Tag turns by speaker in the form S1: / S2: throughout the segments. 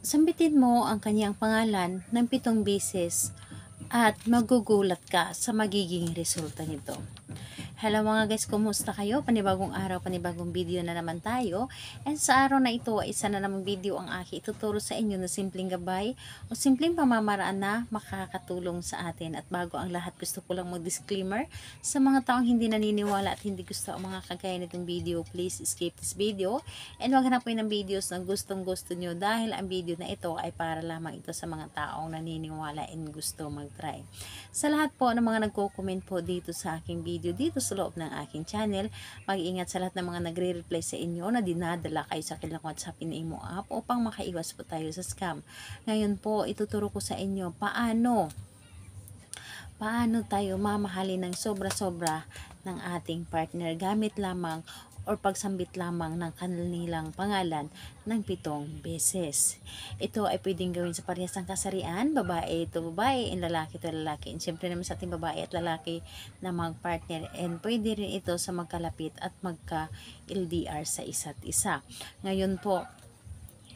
S1: Sambitin mo ang kanyang pangalan ng pitong beses at magugulat ka sa magiging resulta nito. Hello mga guys, kumusta kayo? Panibagong araw, panibagong video na naman tayo. And sa araw na ito, isa na namang video ang aki ituturo sa inyo na simpleng gabay o simpleng pamamaraan na makakatulong sa atin. At bago ang lahat, gusto ko lang mag-disclaimer sa mga taong hindi naniniwala at hindi gusto ang mga kagaya nitong video, please skip this video. And huwag hanapin ang videos na gustong gusto nyo dahil ang video na ito ay para lamang ito sa mga taong naniniwala and gusto mag-try. Sa lahat po ng mga nagko-comment po dito sa aking video, dito sa loob ng aking channel. Mag-ingat sa lahat ng mga nagre-reply sa inyo na dinadala kayo sa kilang WhatsApp in Imo app upang makaiwas po tayo sa scam. Ngayon po, ituturo ko sa inyo paano paano tayo mamahalin ng sobra-sobra ng ating partner gamit lamang o pagsambit lamang ng kanilang pangalan ng pitong beses. Ito ay pwedeng gawin sa parehas ng kasarian, babae to babae, and lalaki to lalaki. And syempre naman sa ating babae at lalaki na magpartner and pwede rin ito sa magkalapit at magka-LDR sa isa't isa. Ngayon po,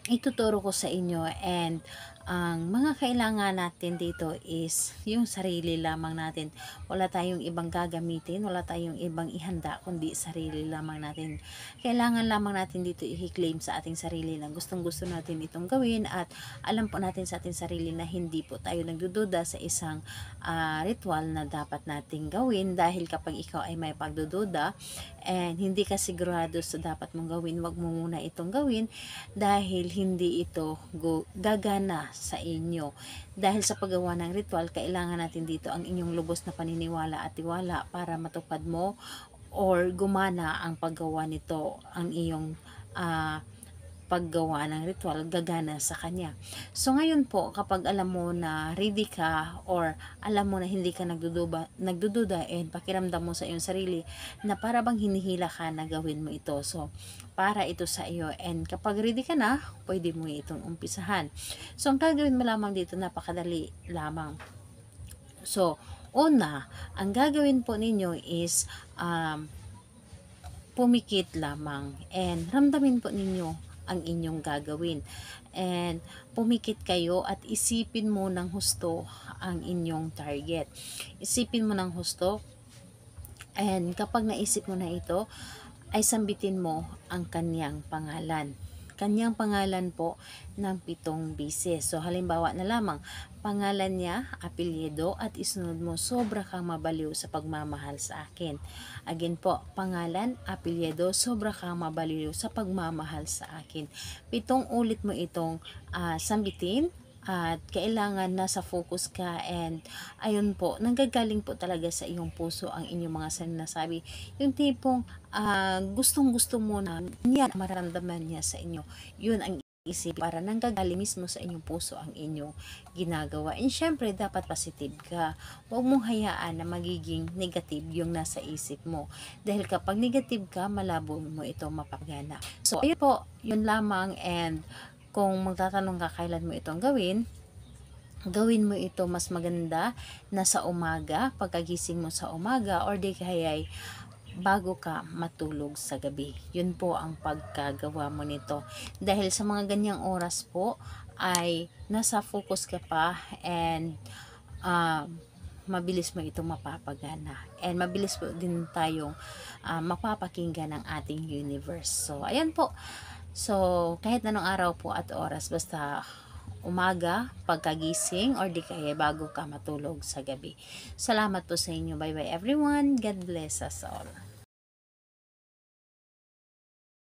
S1: ituturo ko sa inyo and ang mga kailangan natin dito is yung sarili lamang natin. Wala tayong ibang gagamitin, wala tayong ibang ihanda, kundi sarili lamang natin. Kailangan lamang natin dito i-claim sa ating sarili na gustong gusto natin itong gawin at alam po natin sa ating sarili na hindi po tayo nagdududa sa isang uh, ritual na dapat nating gawin dahil kapag ikaw ay may pagdududa and hindi ka sigurado sa dapat mong gawin, wag mo muna itong gawin dahil hindi ito gagana sa inyo. Dahil sa paggawa ng ritual, kailangan natin dito ang inyong lubos na paniniwala at tiwala para matupad mo or gumana ang paggawa nito ang iyong uh, paggawa ng ritual gagana sa kanya. So ngayon po kapag alam mo na ready ka or alam mo na hindi ka nagdududa, nagdududa and pakiramdam mo sa iyong sarili na para bang hinihila ka na gawin mo ito. So para ito sa iyo and kapag ready ka na, pwede mo itong umpisahan. So ang gagawin mo lamang dito napakadali lamang. So una, ang gagawin po ninyo is um, pumikit lamang and ramdamin po ninyo ang inyong gagawin. And pumikit kayo at isipin mo ng husto ang inyong target. Isipin mo ng husto and kapag naisip mo na ito, ay sambitin mo ang kanyang pangalan kanyang pangalan po ng pitong bisis. So halimbawa na lamang, pangalan niya, apelyido at isunod mo sobra kang mabaliw sa pagmamahal sa akin. Again po, pangalan, apelyido, sobra kang mabaliw sa pagmamahal sa akin. Pitong ulit mo itong uh, sambitin at kailangan na sa focus ka and ayun po, nanggagaling po talaga sa iyong puso ang inyong mga sinasabi. Yung tipong uh, ah, gustong gusto mo na yan mararamdaman niya sa inyo. Yun ang isip para nanggagaling mismo sa inyong puso ang inyong ginagawa. And syempre, dapat positive ka. Huwag mong hayaan na magiging negative yung nasa isip mo. Dahil kapag negative ka, malabo mo ito mapagana. So, ayun po, yun lamang and kung magtatanong ka kailan mo itong gawin, gawin mo ito mas maganda na sa umaga, pagkagising mo sa umaga or di kaya'y bago ka matulog sa gabi. Yun po ang pagkagawa mo nito. Dahil sa mga ganyang oras po ay nasa focus ka pa and uh, mabilis mo ito mapapagana. And mabilis po din tayong uh, mapapakinggan ng ating universe. So, ayan po. So, kahit anong araw po at oras, basta umaga, pagkagising, or di kaya bago ka matulog sa gabi. Salamat po sa inyo. Bye-bye everyone. God bless us all.